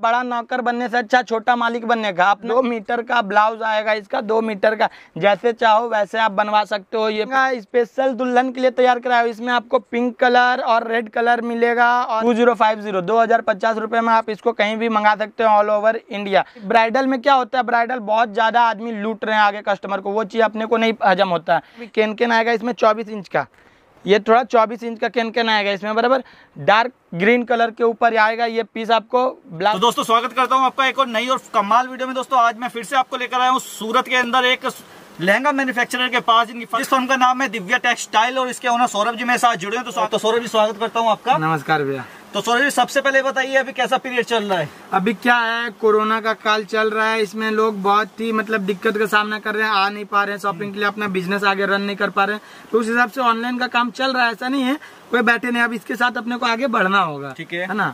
बड़ा नौकर बनने से अच्छा छोटा मालिक बनने का आप दो मीटर का ब्लाउज आएगा इसका दो मीटर का जैसे चाहो वैसे आप बनवा सकते हो ये स्पेशल दुल्हन के लिए तैयार कराया इसमें आपको पिंक कलर और रेड कलर मिलेगा और टू जीरो फाइव जीरो दो हजार पचास रुपए में आप इसको कहीं भी मंगा सकते हो ऑल ओवर इंडिया ब्राइडल में क्या होता है ब्राइडल बहुत ज्यादा आदमी लूट रहे हैं आगे कस्टमर को वो चीज अपने को नहीं हजम होता है केन केन आएगा इसमें चौबीस इंच का ये थोड़ा 24 इंच का कैन कैन आएगा इसमें बराबर डार्क ग्रीन कलर के ऊपर आएगा ये पीस आपको ब्लैक तो दोस्तों स्वागत करता हूँ आपका एक और नई और कमाल वीडियो में दोस्तों आज मैं फिर से आपको लेकर आया हूँ सूरत के अंदर एक लहंगा मैन्युफैक्चरर के पास जिनकी फर्स्ट फर्म का नाम है दिव्या टेक्सटाइल और इसके ओनर सौरभ जी मेरे साथ जुड़े हैं तो, तो सौरभ जी स्वागत करता हूँ आपका नमस्कार भैया तो सौरभ जी सबसे पहले बताइए अभी कैसा पीरियड चल रहा है अभी क्या है कोरोना का काल चल रहा है इसमें लोग बहुत ही मतलब दिक्कत का सामना कर रहे हैं आ नहीं पा रहे हैं शॉपिंग हम्म। के लिए अपना बिजनेस आगे रन नहीं कर पा रहे हैं तो उस हिसाब से ऑनलाइन का काम चल रहा है ऐसा नहीं है कोई बैठे नहीं अब इसके साथ अपने को आगे बढ़ना होगा ठीक है ना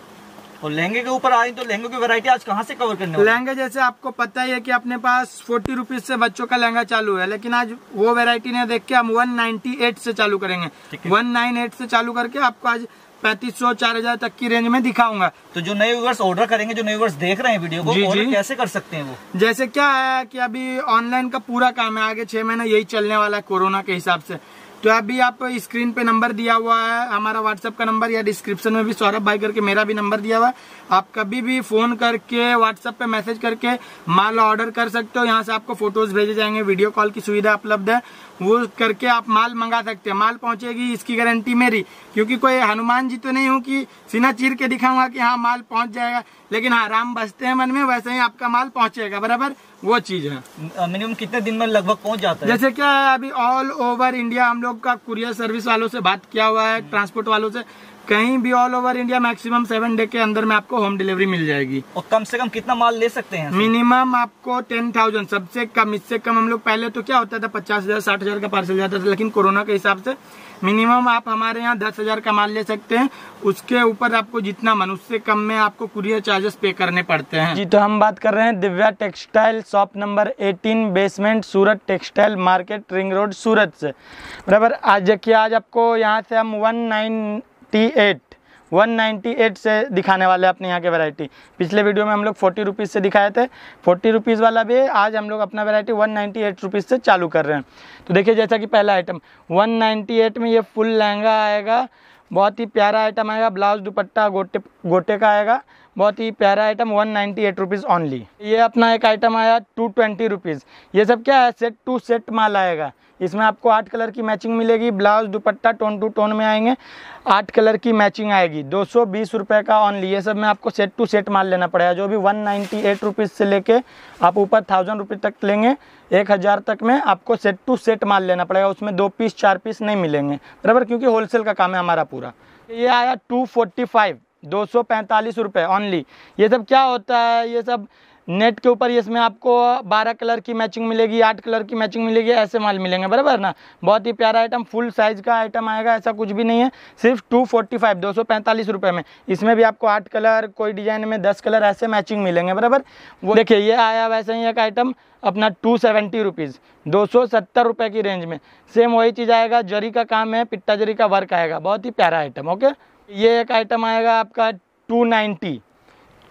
और लहंगे के ऊपर आई तो लहंगे की वैरायटी आज कहाँ से कवर करने लहंगे जैसे आपको पता ही है कि अपने पास फोर्टी रुपीज से बच्चों का लहंगा चालू है लेकिन आज वो वैरायटी ने देख के हम वन एट से चालू करेंगे वन नाइन एट से चालू करके आपको आज पैंतीस सौ चार हजार तक की रेंज में दिखाऊंगा तो जो नए व्यूवर्स ऑर्डर करेंगे जो नए व्यूवर्स देख रहे हैं वीडियो को ऑर्डर कैसे कर सकते हैं वो जैसे क्या है कि अभी ऑनलाइन का पूरा काम है आगे छह महीना यही चलने वाला है कोरोना के हिसाब से तो अभी आप स्क्रीन पे नंबर दिया हुआ है हमारा व्हाट्सएप का नंबर या डिस्क्रिप्शन में भी सौरभ भाई करके मेरा भी नंबर दिया हुआ है आप कभी भी फोन करके व्हाट्सएप पे मैसेज करके माल ऑर्डर कर सकते हो यहाँ से आपको फोटोज भेजे जाएंगे वीडियो कॉल की सुविधा उपलब्ध है वो करके आप माल मंगा सकते हैं माल पहुंचेगी इसकी गारंटी मेरी क्योंकि कोई हनुमान जी तो नहीं हूँ कि सीना चीर के दिखाऊंगा कि हाँ माल पहुंच जाएगा लेकिन हाँ राम बसते हैं मन में वैसे ही आपका माल पहुंचेगा बराबर वो चीज है मिनिमम कितने दिन में लगभग पहुंच जाता है जैसे क्या है अभी ऑल ओवर इंडिया हम लोग का कुरियर सर्विस वालों से बात किया हुआ है ट्रांसपोर्ट वालों से कहीं भी all over India maximum seven day के अंदर में आपको होम डिलीवरी मिल जाएगी और कम से कम कितना माल ले सकते हैं मिनिमम आपको टेन थाउजेंड सबसे कम इससे कम हम लोग पहले तो क्या होता था पचास हजार साठ हजार का पार्सल जाता था लेकिन कोरोना के हिसाब से मिनिमम आप हमारे यहाँ दस हजार का माल ले सकते हैं उसके ऊपर आपको जितना मन उससे कम में आपको कुरियर चार्जेस पे करने पड़ते हैं जी तो हम बात कर रहे हैं Divya textile shop number 18 basement Surat textile market ring road Surat से बराबर आज देखिए आज आपको यहाँ से हम वन नाइन 198 से दिखाने वाले अपने यहाँ के वैरायटी पिछले वीडियो में हम लोग फोर्टी रुपीज़ से दिखाए थे फोर्टी रुपीज़ वाला भी आज हम लोग अपना वैरायटी 198 रुपीज़ से चालू कर रहे हैं तो देखिए जैसा कि पहला आइटम 198 में ये फुल लहंगा आएगा बहुत ही प्यारा आइटम आएगा ब्लाउज दुपट्टा गोटे गोटे का आएगा बहुत ही प्यारा item one ninety eight rupees only ये अपना एक आइटम आया टू ट्वेंटी रुपीज़ ये सब क्या है सेट टू सेट माल आएगा इसमें आपको आठ कलर की मैचिंग मिलेगी blouse dupatta tone two tone में आएंगे आठ कलर की मैचिंग आएगी दो सौ बीस रुपये का ऑनली ये सब में आपको सेट टू सेट माल लेना पड़ेगा जो भी वन नाइन्टी एट रुपीज़ से लेके आप ऊपर थाउजेंड रुपीज़ तक लेंगे एक हज़ार तक में आपको सेट टू सेट माल लेना पड़ेगा उसमें दो पीस चार पीस नहीं मिलेंगे बराबर क्योंकि होलसेल का काम है हमारा पूरा ये आया टू फोर्टी फाइव दो सौ पैंतालीस रुपये ऑनली ये सब क्या होता है ये सब नेट के ऊपर इसमें आपको बारह कलर की मैचिंग मिलेगी आठ कलर की मैचिंग मिलेगी ऐसे माल मिलेंगे बराबर ना बहुत ही प्यारा आइटम फुल साइज का आइटम आएगा ऐसा कुछ भी नहीं है सिर्फ टू फोर्टी फाइव दो सौ पैंतालीस रुपये में इसमें भी आपको आठ कलर कोई डिजाइन में दस कलर ऐसे मैचिंग मिलेंगे बराबर वो देखिए ये आया वैसे ही एक आइटम अपना टू सेवेंटी रुपीज़ दो सौ सत्तर रुपये की रेंज में सेम वही चीज़ आएगा जरी का काम है पिट्टा जरी का वर्क आएगा बहुत ही प्यारा आइटम ओके ये एक आइटम आएगा आपका टू नाइन्टी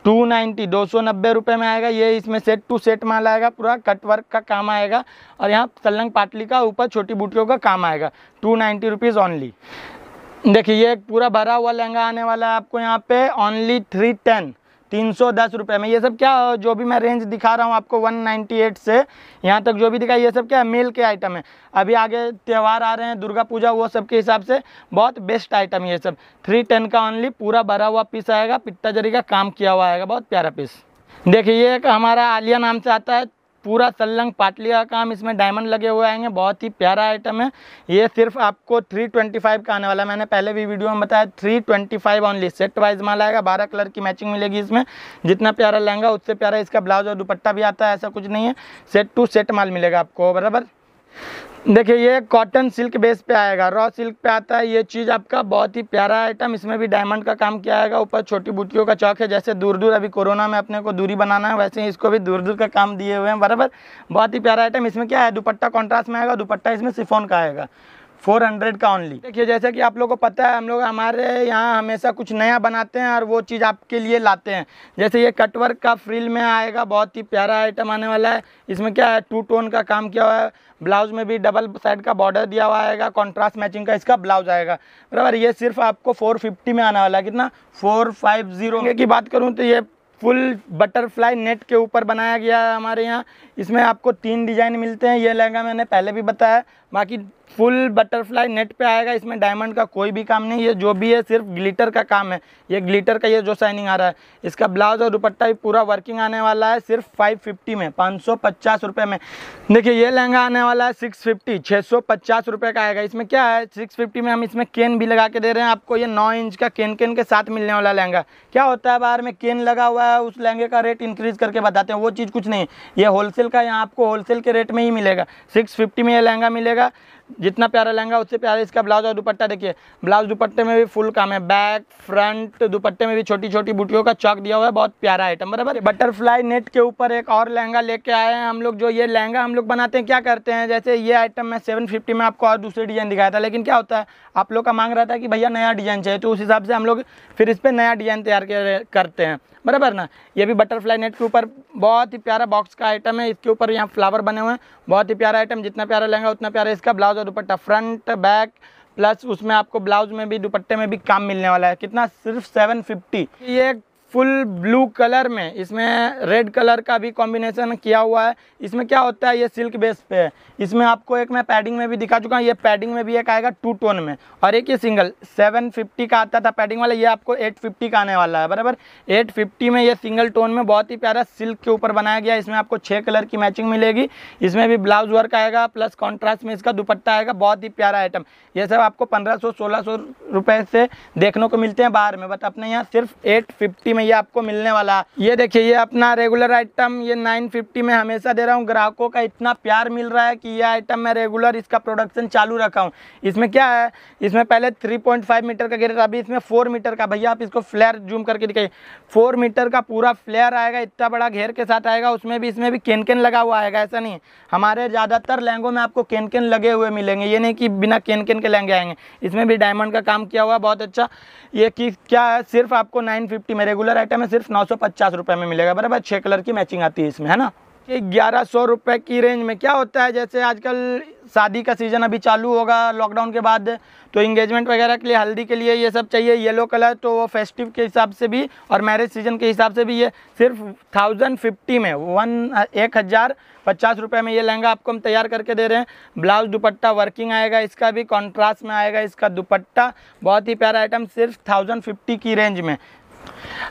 टू नाइन्टी दो सौ नब्बे रुपये में आएगा ये इसमें सेट टू सेट माल आएगा पूरा कट वर्क का काम आएगा और यहाँ सलंग पाटली का ऊपर छोटी बूटियों का काम आएगा टू नाइन्टी रुपीज़ ओनली देखिए ये पूरा भरा हुआ लहंगा आने वाला है आपको यहाँ पे ओनली थ्री टेन तीन सौ दस रुपये में ये सब क्या जो भी मैं रेंज दिखा रहा हूँ आपको वन नाइन्टी एट से यहाँ तक जो भी दिखा ये सब क्या है मेल के आइटम है अभी आगे त्यौहार आ रहे हैं दुर्गा पूजा वो सब के हिसाब से बहुत बेस्ट आइटम ये सब थ्री टेन का ओनली पूरा भरा हुआ पीस आएगा पिट्टा जरी का काम किया हुआ आएगा बहुत प्यारा पीस देखिए ये एक हमारा आलिया नाम से आता है पूरा सलंग पाटली का काम इसमें डायमंड लगे हुए आएंगे बहुत ही प्यारा आइटम है ये सिर्फ आपको 325 का आने वाला मैंने पहले भी वीडियो में बताया 325 ओनली सेट वाइज माल आएगा बारह कलर की मैचिंग मिलेगी इसमें जितना प्यारा लहंगा उससे प्यारा इसका ब्लाउज और दुपट्टा भी आता है ऐसा कुछ नहीं है सेट टू सेट माल मिलेगा आपको बराबर देखिए ये कॉटन सिल्क बेस पे आएगा रॉ सिल्क पे आता है ये चीज़ आपका बहुत ही प्यारा आइटम इसमें भी डायमंड का काम किया आएगा ऊपर छोटी बूटियों का चौक है जैसे दूर दूर अभी कोरोना में अपने को दूरी बनाना है वैसे ही इसको भी दूर दूर का काम दिए हुए हैं बराबर बहुत ही प्यारा आइटम इसमें क्या है दुपट्टा कॉन्ट्रास्ट में आएगा दुपट्टा इसमें सिफोन का आएगा फोर हंड्रेड का ओनली देखिए जैसे कि आप लोगों को पता है हम लोग हमारे यहाँ हमेशा कुछ नया बनाते हैं और वो चीज़ आपके लिए लाते हैं जैसे ये कटवर्क का फ्रिल में आएगा बहुत ही प्यारा आइटम आने वाला है इसमें क्या है टू टोन का काम किया हुआ है ब्लाउज में भी डबल साइड का बॉर्डर दिया हुआ आएगा कॉन्ट्रास्ट मैचिंग का इसका ब्लाउज आएगा बराबर ये सिर्फ आपको फोर फिफ्टी में आने वाला है कितना फोर फाइव जीरो की बात करूँ तो ये फुल बटरफ्लाई नेट के ऊपर बनाया गया है हमारे यहाँ इसमें आपको तीन डिज़ाइन मिलते हैं ये लहंगा मैंने पहले भी बताया बाकी फुल बटरफ्लाई नेट पे आएगा इसमें डायमंड का कोई भी काम नहीं है जो भी है सिर्फ ग्लिटर का काम है ये ग्लिटर का ये जो शाइनिंग आ रहा है इसका ब्लाउज और दुपट्टा भी पूरा वर्किंग आने वाला है सिर्फ 550 में पाँच सौ में देखिए ये लहंगा आने वाला है 650 फिफ्टी का आएगा इसमें क्या है सिक्स में हम इसमें केन भी लगा के दे रहे हैं आपको ये नौ इंच का केन केन के साथ मिलने वाला लहंगा क्या होता है बाहर में केन लगा हुआ है है उस लहंगे का रेट इंक्रीज करके बताते हैं वो चीज़ कुछ नहीं ये होलसेल का यहाँ आपको होलसेल के रेट में ही मिलेगा सिक्स फिफ्टी में ये लहंगा मिलेगा जितना प्यारा लहंगा उससे प्यारा इसका ब्लाउज और दुपट्टा देखिए ब्लाउज दुपट्टे में भी फुल काम है बैक फ्रंट दुपट्टे में भी छोटी छोटी बुटियों का चौक दिया हुआ है बहुत प्यारा आइटम बराबर बटरफ्लाई नेट के ऊपर एक और लहंगा लेके आए हैं हम लोग जो ये लहंगा हम लोग बनाते हैं क्या करते हैं जैसे ये आइटम मैं सेवन फिफ्टी में आपको और दूसरे डिजाइन दिखाया था लेकिन क्या होता है आप लोग का मांग रहा था कि भैया नया डिजाइन चाहिए तो उस हिसाब से हम लोग फिर इस पर नया डिजाइन तैयार करते हैं बराबर ना ये भी बटरफ्लाई नेट के ऊपर बहुत ही प्यारा बॉक्स का आइटम है इसके ऊपर यहाँ फ्लावर बने हुए हैं बहुत ही प्यारा आइटम जितना प्यारा लहंगा उतना प्यारा इसका ब्लाउज और दुपट्टा फ्रंट बैक प्लस उसमें आपको ब्लाउज में भी दुपट्टे में भी काम मिलने वाला है कितना सिर्फ सेवन फिफ्टी ये फुल ब्लू कलर में इसमें रेड कलर का भी कॉम्बिनेशन किया हुआ है इसमें क्या होता है ये सिल्क बेस पे है इसमें आपको एक मैं पैडिंग में भी दिखा चुका हूँ ये पैडिंग में भी एक आएगा टू टोन में और एक ये सिंगल 750 का आता था पैडिंग वाला ये आपको 850 का आने वाला है बराबर 850 में ये सिंगल टोन में बहुत ही प्यारा सिल्क के ऊपर बनाया गया इसमें आपको छः कलर की मैचिंग मिलेगी इसमें भी ब्लाउज वर्क आएगा प्लस कॉन्ट्रास्ट में इसका दुपट्टा आएगा बहुत ही प्यारा आइटम ये सब आपको पंद्रह सौ सोलह सौ रुपये से देखने को मिलते हैं बाहर में बट अपने यहाँ सिर्फ एट फिफ्टी में ये आपको मिलने वाला ये देखिए ये अपना रेगुलर आइटम ये 950 में हमेशा दे रहा हूँ ग्राहकों का इतना प्यार मिल रहा है कि ये आइटम मैं रेगुलर इसका प्रोडक्शन चालू रखा हूँ इसमें क्या है इसमें पहले 3.5 मीटर का गिरेट अभी इसमें 4 मीटर का भैया आप इसको फ्लेयर जूम करके दिखाइए फोर मीटर का पूरा फ्लेयर आएगा इतना बड़ा घेर के साथ आएगा उसमें भी इसमें भी केन केन लगा हुआ आएगा ऐसा नहीं हमारे ज़्यादातर लहंगों में आपको केन केन लगे हुए मिलेंगे ये नहीं कि बिना केन केन के लहंगे आएंगे इसमें भी डायमंड का काम किया हुआ बहुत अच्छा ये कि क्या है सिर्फ आपको नाइन में रेगुलर रेगुलर आइटम है सिर्फ नौ सौ पचास रुपये में मिलेगा बराबर छः कलर की मैचिंग आती है इसमें है ना कि ग्यारह सौ रुपये की रेंज में क्या होता है जैसे आजकल शादी का सीज़न अभी चालू होगा लॉकडाउन के बाद तो इंगेजमेंट वगैरह के लिए हल्दी के लिए ये सब चाहिए येलो कलर तो वो फेस्टिव के हिसाब से भी और मैरिज सीजन के हिसाब से भी ये सिर्फ थाउजेंड फिफ्टी में वन एक हज़ार पचास रुपये में ये लहंगा आपको हम तैयार करके दे रहे हैं ब्लाउज दुपट्टा वर्किंग आएगा इसका भी कॉन्ट्रास्ट में आएगा इसका दुपट्टा बहुत ही प्यारा आइटम सिर्फ थाउजेंड फिफ्टी की रेंज में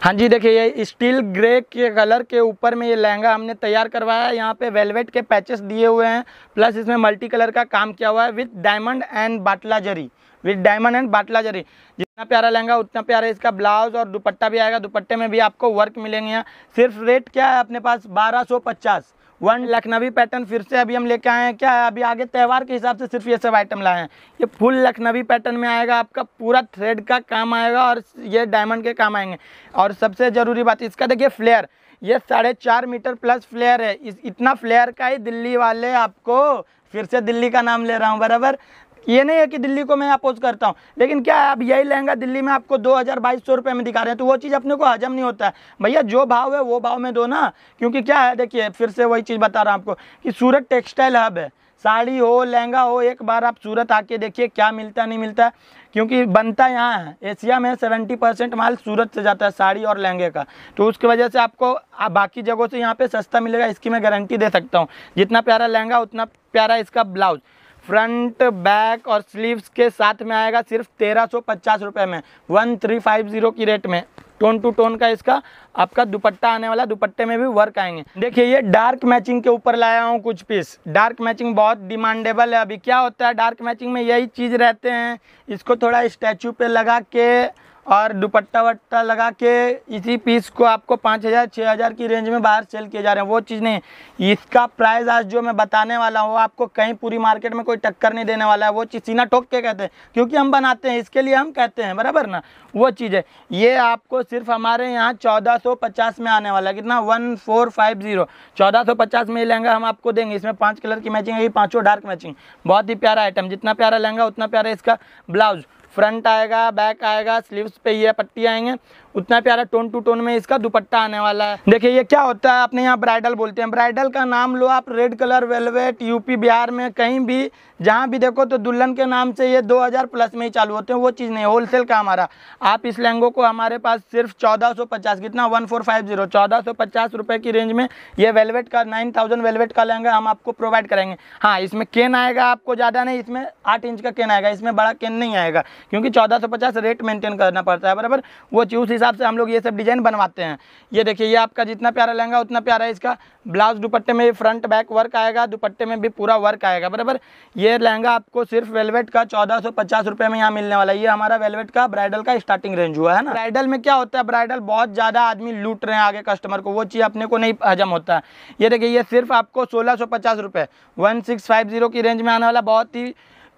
हाँ जी देखिए ये स्टील ग्रे के कलर के ऊपर में ये लहंगा हमने तैयार करवाया है यहाँ पे वेलवेट के पैचेस दिए हुए हैं प्लस इसमें मल्टी कलर का काम किया हुआ है विथ डायमंड एंड बाटला जरी विथ डायमंड एंड बाटला जरी जितना प्यारा लहंगा उतना प्यारा इसका ब्लाउज और दुपट्टा भी आएगा दुपट्टे में भी आपको वर्क मिलेंगे यहाँ सिर्फ रेट क्या है अपने पास बारह सौ पचास वन लखनवी पैटर्न फिर से अभी हम लेके आए हैं क्या है अभी आगे त्यौहार के हिसाब से सिर्फ ये सब आइटम लाए हैं ये फुल लखनवी पैटर्न में आएगा आपका पूरा थ्रेड का काम आएगा और ये डायमंड के काम आएंगे और सबसे ज़रूरी बात इसका देखिए फ्लेयर ये साढ़े चार मीटर प्लस फ्लेयर है इस इतना फ्लेयर का ही दिल्ली वाले आपको फिर से दिल्ली का नाम ले रहा हूँ बराबर ये नहीं है कि दिल्ली को मैं अपोज करता हूँ लेकिन क्या है अब यही लहंगा दिल्ली में आपको दो हज़ार बाईस सौ रुपये में दिखा रहे हैं तो वो चीज़ अपने को हजम नहीं होता है भैया जो भाव है वो भाव में दो ना क्योंकि क्या है देखिए फिर से वही चीज़ बता रहा हूँ आपको कि सूरत टेक्सटाइल हब है साड़ी हो लहंगा हो एक बार आप सूरत आके देखिए क्या मिलता नहीं मिलता क्योंकि बनता यहाँ है एशिया में सेवेंटी परसेंट माल सूरत से जाता है साड़ी और लहंगे का तो उसकी वजह से आपको बाकी जगहों से यहाँ पे सस्ता मिलेगा इसकी मैं गारंटी दे सकता हूँ जितना प्यारा लहंगा उतना प्यारा इसका ब्लाउज़ फ्रंट बैक और स्लीव्स के साथ में आएगा सिर्फ तेरह सौ पचास रुपये में वन थ्री फाइव ज़ीरो की रेट में टोन टू टोन का इसका आपका दुपट्टा आने वाला दुपट्टे में भी वर्क आएंगे देखिए ये डार्क मैचिंग के ऊपर लाया हूँ कुछ पीस डार्क मैचिंग बहुत डिमांडेबल है अभी क्या होता है डार्क मैचिंग में यही चीज़ रहते हैं इसको थोड़ा स्टैचू पे लगा के और दुपट्टा वट्टा लगा के इसी पीस को आपको पाँच हज़ार छः हज़ार की रेंज में बाहर सेल किए जा रहे हैं वो चीज़ नहीं इसका प्राइस आज जो मैं बताने वाला हूँ आपको कहीं पूरी मार्केट में कोई टक्कर नहीं देने वाला है वो चीज़ सीना ठोक के कहते हैं क्योंकि हम बनाते हैं इसके लिए हम कहते हैं बराबर ना वो चीज़ है ये आपको सिर्फ हमारे यहाँ चौदह सौ पचास में आने वाला है कितना वन फोर फाइव जीरो चौदह सौ पचास में ये लहंगा हम आपको देंगे इसमें पाँच कलर की मैचिंग है ये पाँचों डार्क मैचिंग बहुत ही प्यारा आइटम जितना प्यारा लहंगा उतना प्यारा इसका ब्लाउज़ फ्रंट आएगा बैक आएगा स्लीव्स पे ये पट्टी आएंगे उतना प्यारा टोन टू टोन में इसका दुपट्टा आने वाला है देखिए ये क्या होता है अपने यहाँ ब्राइडल बोलते हैं ब्राइडल का नाम लो आप red colour velvet UP Bihar में कहीं भी जहाँ भी देखो तो दुल्हन के नाम से ये 2000 प्लस में ही चालू होते हैं वो चीज़ नहीं होलसेल का हमारा आप इस लहंगों को हमारे पास सिर्फ चौदह कितना वन फोर रुपए की रेंज में ये वेलवेट का नाइन वेलवेट का लहंगा हम आपको प्रोवाइड करेंगे हाँ इसमें केन आएगा आपको ज़्यादा नहीं इसमें आठ इंच का केन आएगा इसमें बड़ा केन नहीं आएगा क्योंकि चौदह सौ पचास रेट मेंटेन करना पड़ता है बराबर वो उस हिसाब से हम लोग ये सब डिज़ाइन बनवाते हैं ये देखिए ये आपका जितना प्यारा लहंगा उतना प्यारा है इसका ब्लाउज दुपट्टे में फ्रंट बैक वर्क आएगा दुपट्टे में भी पूरा वर्क आएगा बराबर ये लहंगा आपको सिर्फ वेलवेट का चौदह सौ पचास रुपये में यहाँ मिलने वाला है ये हमारा वेलवेट का ब्राइडल का स्टार्टिंग रेंज हुआ है ना ब्राइडल में क्या होता है ब्राइडल बहुत ज़्यादा आदमी लूट रहे हैं आगे कस्टमर को वो चीज़ अपने को नहीं हजम होता है ये देखिए ये सिर्फ आपको सोलह सौ पचास रुपये वन सिक्स फाइव जीरो की रेंज में आने वाला बहुत ही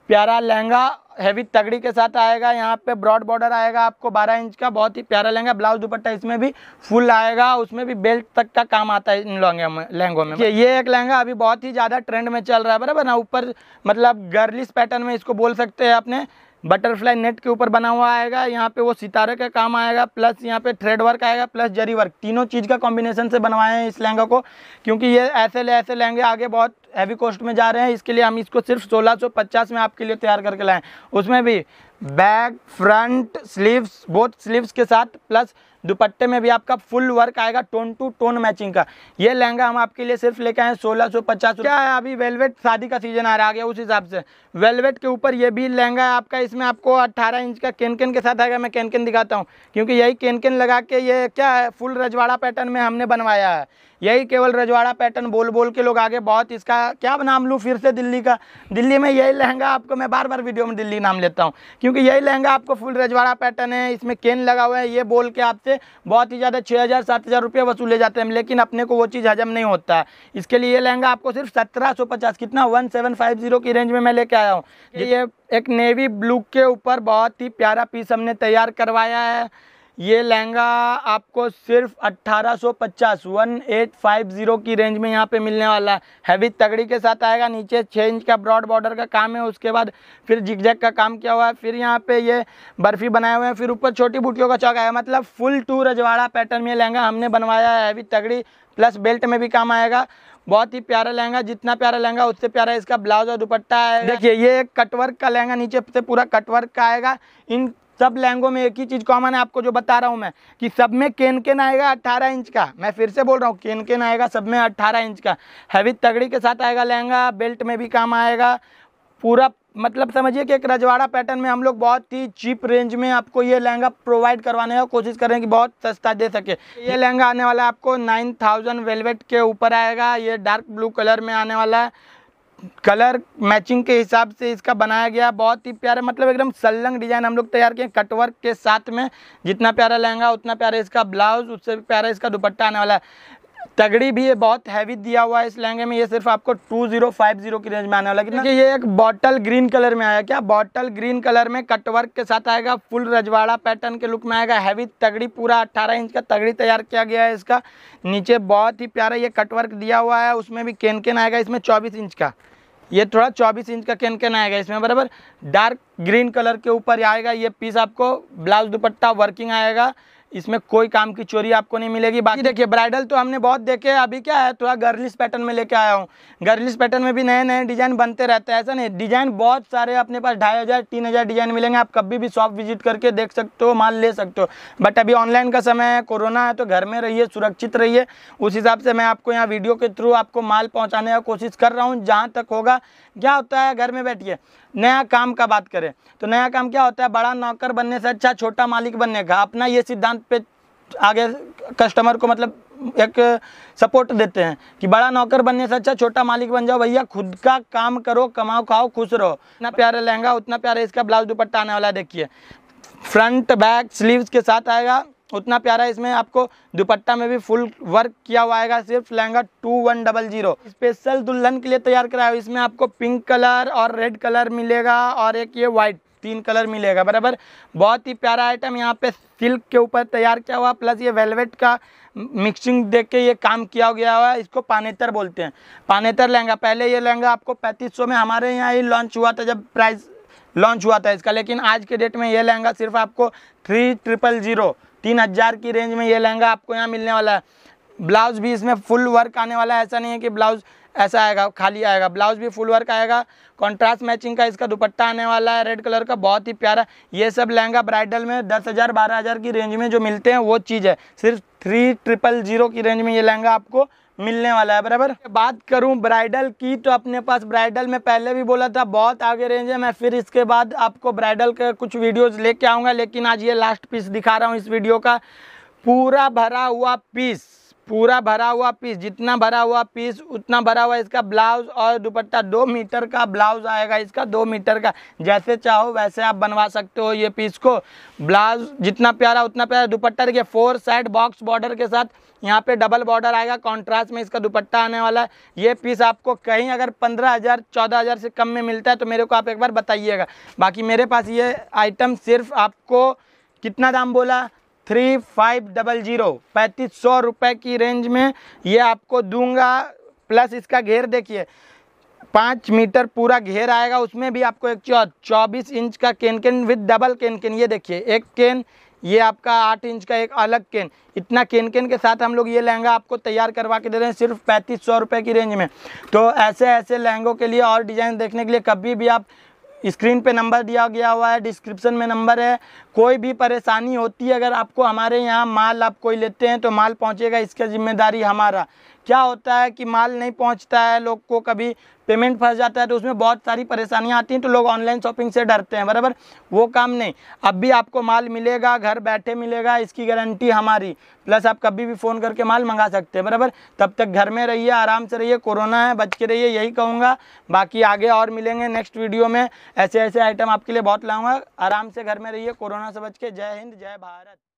प्यारा लहंगा हैवी तगड़ी के साथ आएगा यहाँ पे ब्रॉड बॉर्डर आएगा आपको 12 इंच का बहुत ही प्यारा लहंगा ब्लाउज दुपट्टा इसमें भी फुल आएगा उसमें भी बेल्ट तक का काम आता है इन लहंगे में लहंगों में ये एक लहंगा अभी बहुत ही ज़्यादा ट्रेंड में चल रहा है बराबर ना ऊपर मतलब गर्लिस पैटर्न में इसको बोल सकते हैं अपने बटरफ्लाई नेट के ऊपर बना हुआ आएगा यहाँ पे वो सितारे का काम आएगा प्लस यहाँ पे थ्रेड वर्क आएगा प्लस जरी वर्क तीनों चीज़ का कॉम्बिनेशन से बनवाए हैं इस लहंगा को क्योंकि ये ऐसे ले ऐसे लहंगे आगे बहुत हैवी कॉस्ट में जा रहे हैं इसके लिए हम इसको सिर्फ 1650 में आपके लिए तैयार करके लाएँ उसमें भी back front sleeves both sleeves के साथ प्लस दुपट्टे में भी आपका फुल वर्क आएगा टोन टू टोन मैचिंग का ये लहंगा हम आपके लिए सिर्फ लेके आए सोलह सौ पचास क्या है अभी वेलवेट शादी का सीजन आ रहा है उस हिसाब से वेलवेट के ऊपर ये भी लहंगा है आपका इसमें आपको अट्ठारह इंच का केनकेन के साथ आएगा मैं केनकेन दिखाता हूँ क्योंकि यही केनकेन लगा के ये क्या है फुल रजवाड़ा पैटर्न में हमने बनवाया है यही केवल रजवाड़ा पैटर्न बोल बोल के लोग आगे बहुत इसका क्या नाम लूँ फिर से दिल्ली का दिल्ली में यही लहंगा आपको मैं बार बार वीडियो में दिल्ली नाम लेता हूँ क्योंकि यही लहंगा आपको फुल रजवाड़ा पैटर्न है इसमें केन लगा हुआ है ये बोल के आपसे बहुत ही ज़्यादा छः हज़ार सात हज़ार रुपये वसूले जाते हैं लेकिन अपने को वो चीज़ हजम नहीं होता है इसके लिए ये लहंगा आपको सिर्फ सत्रह सौ पचास कितना वन सेवन फाइव जीरो की रेंज में मैं लेके आया हूँ ये एक नेवी ब्लू के ऊपर बहुत ही प्यारा पीस हमने तैयार करवाया है ये लहंगा आपको सिर्फ 1850 1850 की रेंज में यहाँ पे मिलने वाला है हैवी तगड़ी के साथ आएगा नीचे छः इंच का ब्रॉड बॉर्डर का काम है उसके बाद फिर जिगजैग का काम किया हुआ है फिर यहाँ पे ये बर्फ़ी बनाए हुए हैं फिर ऊपर छोटी बूटियों का चौक आया मतलब फुल टू रजवाड़ा पैटर्न में लहंगा हमने बनवाया है हैवी तगड़ी प्लस बेल्ट में भी काम आएगा बहुत ही प्यारा लहंगा जितना प्यारा लहंगा उससे प्यारा इसका ब्लाउज और दुपट्टा है देखिए ये एक कटवर्क का लहंगा नीचे से पूरा कटवर्क का आएगा इन सब लहंगों में एक ही चीज़ कॉमन है आपको जो बता रहा हूँ मैं कि सब में केन केन आएगा अट्ठारह इंच का मैं फिर से बोल रहा हूँ केन केन आएगा सब में अट्ठारह इंच का हैवी तगड़ी के साथ आएगा लहंगा बेल्ट में भी काम आएगा पूरा मतलब समझिए कि एक रजवाड़ा पैटर्न में हम लोग बहुत ही चीप रेंज में आपको ये लहंगा प्रोवाइड करवाने का कोशिश करें कि बहुत सस्ता दे सके ये लहंगा आने वाला है आपको नाइन थाउजेंड वेलवेट के ऊपर आएगा ये डार्क ब्लू कलर में आने वाला है कलर मैचिंग के हिसाब से इसका बनाया गया बहुत ही प्यारा मतलब एकदम सलंग डिज़ाइन हम लोग तैयार किए कटवर्क के साथ में जितना प्यारा लहंगा उतना प्यारा इसका ब्लाउज उससे भी प्यारा इसका दुपट्टा आने वाला है तगड़ी भी ये बहुत हैवी दिया हुआ है इस लहंगे में ये सिर्फ आपको 2050 की रेंज में आने वाला है क्योंकि ये एक बॉटल ग्रीन कलर में आया क्या बॉटल ग्रीन कलर में कटवर्क के साथ आएगा फुल रजवाड़ा पैटर्न के लुक में आएगा हैवी तगड़ी पूरा 18 इंच का तगड़ी तैयार किया गया है इसका नीचे बहुत ही प्यारा ये कटवर्क दिया हुआ है उसमें भी केन केन आएगा इसमें चौबीस इंच का ये थोड़ा चौबीस इंच का केन केन आएगा इसमें बराबर डार्क ग्रीन कलर के ऊपर आएगा ये पीस आपको ब्लाउज दुपट्टा वर्किंग आएगा इसमें कोई काम की चोरी आपको नहीं मिलेगी बाकी देखिए ब्राइडल तो हमने बहुत देखे अभी क्या है थोड़ा गर्लिस पैटर्न में लेके आया हूँ गर्लिस पैटर्न में भी नए नए डिजाइन बनते रहते हैं ऐसा नहीं डिजाइन बहुत सारे अपने पास ढाई हज़ार तीन हज़ार डिजाइन मिलेंगे आप कभी भी शॉप विजिट करके देख सकते हो माल ले सकते हो बट अभी ऑनलाइन का समय है कोरोना है तो घर में रहिए सुरक्षित रहिए उस हिसाब से मैं आपको यहाँ वीडियो के थ्रू आपको माल पहुँचाने का कोशिश कर रहा हूँ जहाँ तक होगा क्या होता है घर में बैठिए नया काम का बात करें तो नया काम क्या होता है बड़ा नौकर बनने से अच्छा छोटा मालिक बनने का अपना ये सिद्धांत पे आगे कस्टमर को मतलब एक सपोर्ट देते हैं कि बड़ा नौकर बनने से अच्छा छोटा मालिक बन जाओ भैया खुद का काम करो कमाओ खाओ खुश रहो इतना प्यारा लहंगा उतना प्यारा इसका ब्लाउज दुपट्टा आने वाला देखिए फ्रंट बैक स्लीव्स के साथ आएगा उतना प्यारा इसमें आपको दुपट्टा में भी फुल वर्क किया हुआ आएगा सिर्फ lehenga two one double zero special दुल्हन के लिए तैयार कराया हुआ इसमें आपको पिंक कलर और रेड कलर मिलेगा और एक ये वाइट तीन कलर मिलेगा बराबर बहुत ही प्यारा आइटम यहाँ पे सिल्क के ऊपर तैयार किया हुआ प्लस ये वेलवेट का मिक्सिंग देख के ये काम किया गया हुआ इसको पानेतर बोलते हैं पानेतर लहंगा पहले ये लहंगा आपको पैंतीस में हमारे यहाँ ही लॉन्च हुआ था जब प्राइस लॉन्च हुआ था इसका लेकिन आज के डेट में ये लहंगा सिर्फ आपको थ्री ट्रिपल जीरो तीन हज़ार की रेंज में ये लहंगा आपको यहाँ मिलने वाला है ब्लाउज़ भी इसमें फुल वर्क आने वाला है ऐसा नहीं है कि ब्लाउज़ ऐसा आएगा खाली आएगा ब्लाउज भी फुल वर्क आएगा कॉन्ट्रास्ट मैचिंग का इसका दुपट्टा आने वाला है रेड कलर का बहुत ही प्यारा ये सब लहंगा ब्राइडल में दस हज़ार बारह हज़ार की रेंज में जो मिलते हैं वो चीज़ है सिर्फ थ्री ट्रिपल जीरो की रेंज में ये लहंगा आपको मिलने वाला है बराबर बात करूं ब्राइडल की तो अपने पास ब्राइडल में पहले भी बोला था बहुत आगे रेंज है मैं फिर इसके बाद आपको ब्राइडल के कुछ वीडियोस लेके आऊँगा लेकिन आज ये लास्ट पीस दिखा रहा हूँ इस वीडियो का पूरा भरा हुआ पीस पूरा भरा हुआ पीस जितना भरा हुआ पीस उतना भरा हुआ इसका ब्लाउज और दुपट्टा दो मीटर का ब्लाउज आएगा इसका दो मीटर का जैसे चाहो वैसे आप बनवा सकते हो ये पीस को ब्लाउज जितना प्यारा उतना प्यारा दुपट्टा देखिए फोर साइड बॉक्स बॉर्डर के साथ यहाँ पे डबल बॉर्डर आएगा कॉन्ट्रास्ट में इसका दुपट्टा आने वाला है ये पीस आपको कहीं अगर पंद्रह हज़ार चौदह हज़ार से कम में मिलता है तो मेरे को आप एक बार बताइएगा बाकी मेरे पास ये आइटम सिर्फ आपको कितना दाम बोला थ्री फाइव डबल जीरो पैंतीस सौ रुपये की रेंज में ये आपको दूंगा प्लस इसका घेर देखिए पाँच मीटर पूरा घेर आएगा उसमें भी आपको एक चौबीस इंच का केन केन विद डबल केन केन ये देखिए एक केन ये आपका आठ इंच का एक अलग केन इतना केन केन के साथ हम लोग ये लहंगा आपको तैयार करवा के दे रहे हैं सिर्फ पैंतीस सौ रुपये की रेंज में तो ऐसे ऐसे लहंगों के लिए और डिज़ाइन देखने के लिए कभी भी आप स्क्रीन पे नंबर दिया गया हुआ है डिस्क्रिप्शन में नंबर है कोई भी परेशानी होती है अगर आपको हमारे यहाँ माल आप कोई लेते हैं तो माल पहुँचेगा इसका जिम्मेदारी हमारा क्या होता है कि माल नहीं पहुँचता है लोग को कभी पेमेंट फंस जाता है तो उसमें बहुत सारी परेशानियाँ आती हैं तो लोग ऑनलाइन शॉपिंग से डरते हैं बराबर वो काम नहीं अब भी आपको माल मिलेगा घर बैठे मिलेगा इसकी गारंटी हमारी प्लस आप कभी भी फ़ोन करके माल मंगा सकते हैं बराबर तब तक घर में रहिए आराम से रहिए कोरोना है बच के रहिए यही कहूँगा बाकी आगे और मिलेंगे नेक्स्ट वीडियो में ऐसे ऐसे आइटम आपके लिए बहुत लाऊंगा आराम से घर में रहिए कोरोना से बच के जय हिंद जय भारत